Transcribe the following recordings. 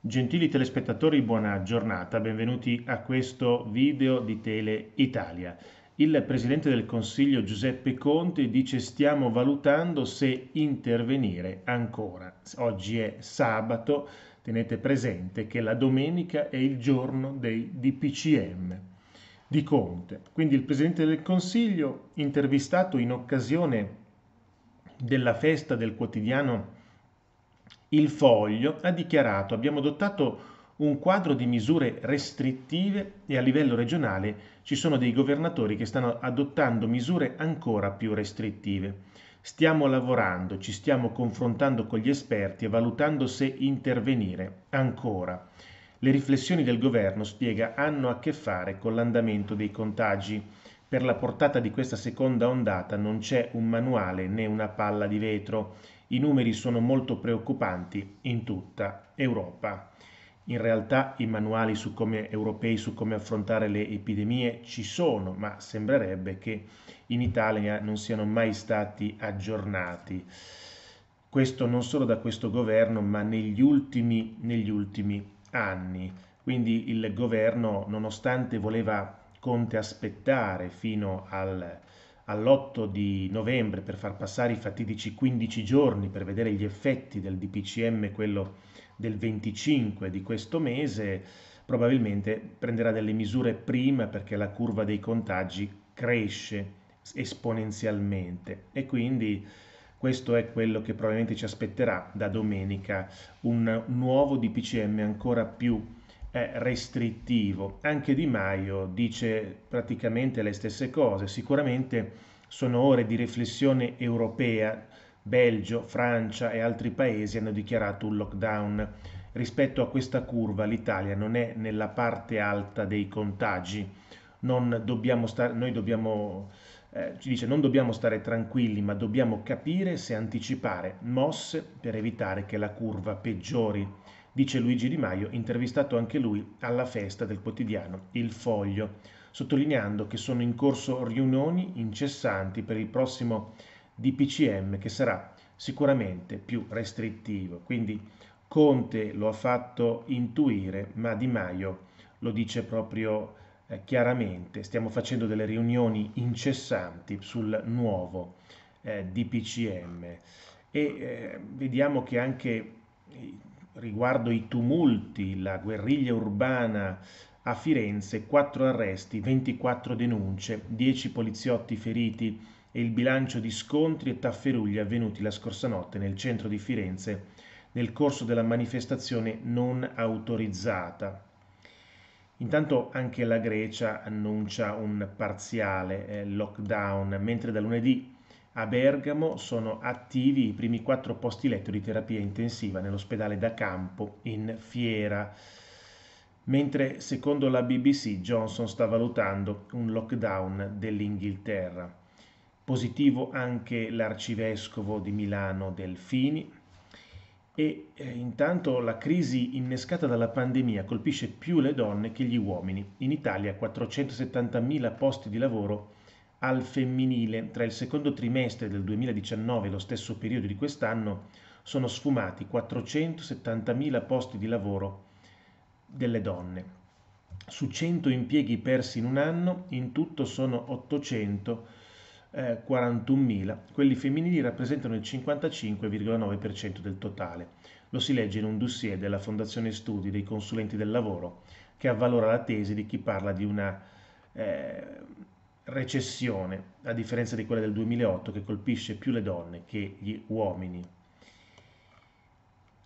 Gentili telespettatori, buona giornata, benvenuti a questo video di Tele Italia. Il Presidente del Consiglio Giuseppe Conte dice stiamo valutando se intervenire ancora. Oggi è sabato, tenete presente che la domenica è il giorno dei DPCM di Conte. Quindi il Presidente del Consiglio, intervistato in occasione della festa del quotidiano il foglio ha dichiarato abbiamo adottato un quadro di misure restrittive e a livello regionale ci sono dei governatori che stanno adottando misure ancora più restrittive. Stiamo lavorando, ci stiamo confrontando con gli esperti e valutando se intervenire ancora. Le riflessioni del governo, spiega, hanno a che fare con l'andamento dei contagi. Per la portata di questa seconda ondata non c'è un manuale né una palla di vetro i numeri sono molto preoccupanti in tutta Europa. In realtà i manuali su come, europei su come affrontare le epidemie ci sono, ma sembrerebbe che in Italia non siano mai stati aggiornati. Questo non solo da questo governo, ma negli ultimi, negli ultimi anni. Quindi il governo, nonostante voleva Conte aspettare fino al all'8 di novembre per far passare i fatidici 15 giorni per vedere gli effetti del DPCM, quello del 25 di questo mese, probabilmente prenderà delle misure prima perché la curva dei contagi cresce esponenzialmente e quindi questo è quello che probabilmente ci aspetterà da domenica, un nuovo DPCM ancora più è restrittivo. Anche Di Maio dice praticamente le stesse cose. Sicuramente sono ore di riflessione europea. Belgio, Francia e altri paesi hanno dichiarato un lockdown. Rispetto a questa curva l'Italia non è nella parte alta dei contagi. Non Dobbiamo stare, noi dobbiamo, eh, ci dice, non dobbiamo stare tranquilli, ma dobbiamo capire se anticipare mosse per evitare che la curva peggiori dice Luigi Di Maio, intervistato anche lui alla festa del quotidiano Il Foglio, sottolineando che sono in corso riunioni incessanti per il prossimo DPCM che sarà sicuramente più restrittivo. Quindi Conte lo ha fatto intuire, ma Di Maio lo dice proprio eh, chiaramente, stiamo facendo delle riunioni incessanti sul nuovo eh, DPCM e eh, vediamo che anche riguardo i tumulti, la guerriglia urbana a Firenze, 4 arresti, 24 denunce, 10 poliziotti feriti e il bilancio di scontri e tafferugli avvenuti la scorsa notte nel centro di Firenze nel corso della manifestazione non autorizzata. Intanto anche la Grecia annuncia un parziale eh, lockdown, mentre da lunedì a Bergamo sono attivi i primi quattro posti letto di terapia intensiva nell'ospedale da campo in Fiera, mentre secondo la BBC Johnson sta valutando un lockdown dell'Inghilterra. Positivo anche l'arcivescovo di Milano Delfini, e eh, intanto la crisi innescata dalla pandemia colpisce più le donne che gli uomini. In Italia 470.000 posti di lavoro al femminile tra il secondo trimestre del 2019 e lo stesso periodo di quest'anno sono sfumati 470.000 posti di lavoro delle donne. Su 100 impieghi persi in un anno, in tutto sono 841.000. Eh, Quelli femminili rappresentano il 55,9% del totale. Lo si legge in un dossier della Fondazione Studi dei Consulenti del Lavoro che avvalora la tesi di chi parla di una... Eh, recessione, a differenza di quella del 2008 che colpisce più le donne che gli uomini.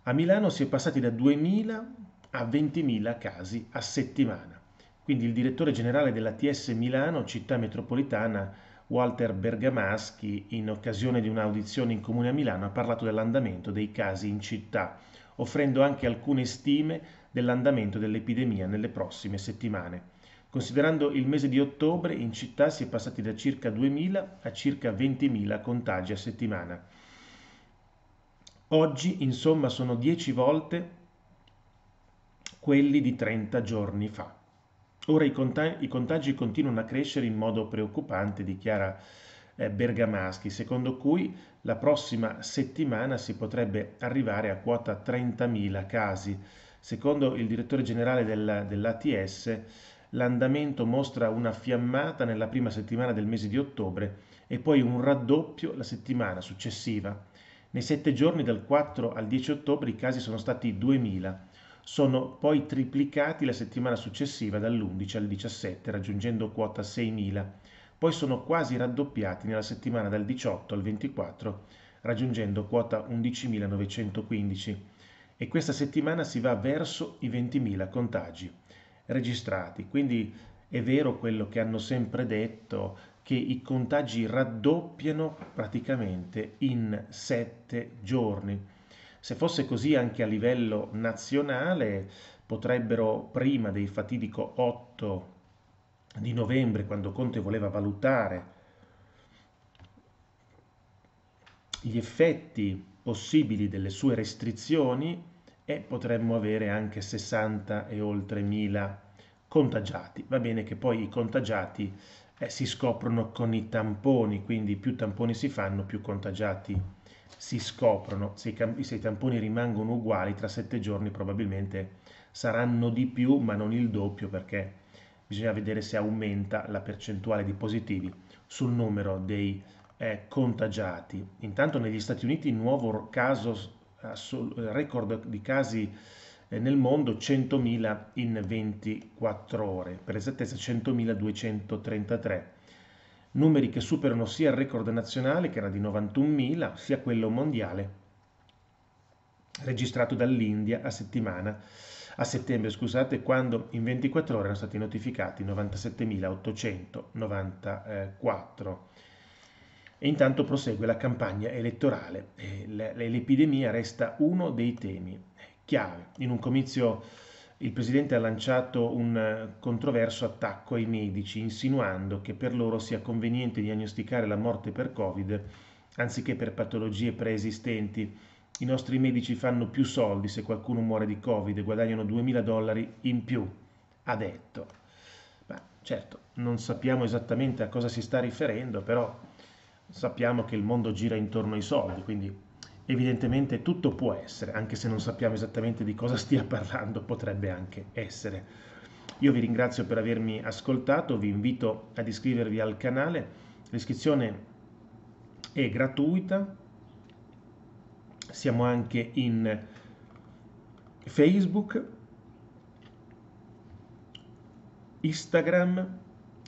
A Milano si è passati da 2.000 a 20.000 casi a settimana. Quindi il direttore generale dell'ATS Milano, città metropolitana, Walter Bergamaschi, in occasione di un'audizione in comune a Milano, ha parlato dell'andamento dei casi in città, offrendo anche alcune stime dell'andamento dell'epidemia nelle prossime settimane. Considerando il mese di ottobre, in città si è passati da circa 2.000 a circa 20.000 contagi a settimana. Oggi, insomma, sono 10 volte quelli di 30 giorni fa. Ora i, contagi, i contagi continuano a crescere in modo preoccupante, dichiara eh, Bergamaschi, secondo cui la prossima settimana si potrebbe arrivare a quota 30.000 casi. Secondo il direttore generale del, dell'ATS, l'andamento mostra una fiammata nella prima settimana del mese di ottobre e poi un raddoppio la settimana successiva. Nei sette giorni dal 4 al 10 ottobre i casi sono stati 2.000, sono poi triplicati la settimana successiva dall'11 al 17 raggiungendo quota 6.000, poi sono quasi raddoppiati nella settimana dal 18 al 24 raggiungendo quota 11.915 e questa settimana si va verso i 20.000 contagi registrati. Quindi è vero quello che hanno sempre detto, che i contagi raddoppiano praticamente in sette giorni. Se fosse così anche a livello nazionale, potrebbero prima del fatidico 8 di novembre, quando Conte voleva valutare gli effetti possibili delle sue restrizioni, e potremmo avere anche 60 e oltre mila contagiati. Va bene che poi i contagiati eh, si scoprono con i tamponi, quindi più tamponi si fanno, più contagiati si scoprono. Se i, se i tamponi rimangono uguali, tra sette giorni probabilmente saranno di più, ma non il doppio, perché bisogna vedere se aumenta la percentuale di positivi sul numero dei eh, contagiati. Intanto negli Stati Uniti nuovo caso record di casi eh, nel mondo 100.000 in 24 ore, per esattezza 100.233, numeri che superano sia il record nazionale che era di 91.000, sia quello mondiale registrato dall'India a settimana a settembre, scusate, quando in 24 ore erano stati notificati 97.894 e intanto prosegue la campagna elettorale. L'epidemia resta uno dei temi chiave. In un comizio il Presidente ha lanciato un eh, controverso attacco ai medici, insinuando che per loro sia conveniente diagnosticare la morte per Covid anziché per patologie preesistenti. I nostri medici fanno più soldi se qualcuno muore di Covid e guadagnano 2.000 dollari in più, ha detto. Ma certo, non sappiamo esattamente a cosa si sta riferendo, però sappiamo che il mondo gira intorno ai soldi, quindi evidentemente tutto può essere, anche se non sappiamo esattamente di cosa stia parlando, potrebbe anche essere. Io vi ringrazio per avermi ascoltato, vi invito ad iscrivervi al canale, l'iscrizione è gratuita, siamo anche in Facebook, Instagram,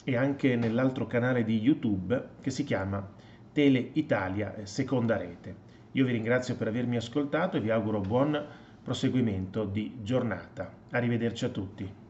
e anche nell'altro canale di YouTube che si chiama Tele Italia eh, Seconda Rete. Io vi ringrazio per avermi ascoltato e vi auguro buon proseguimento di giornata. Arrivederci a tutti.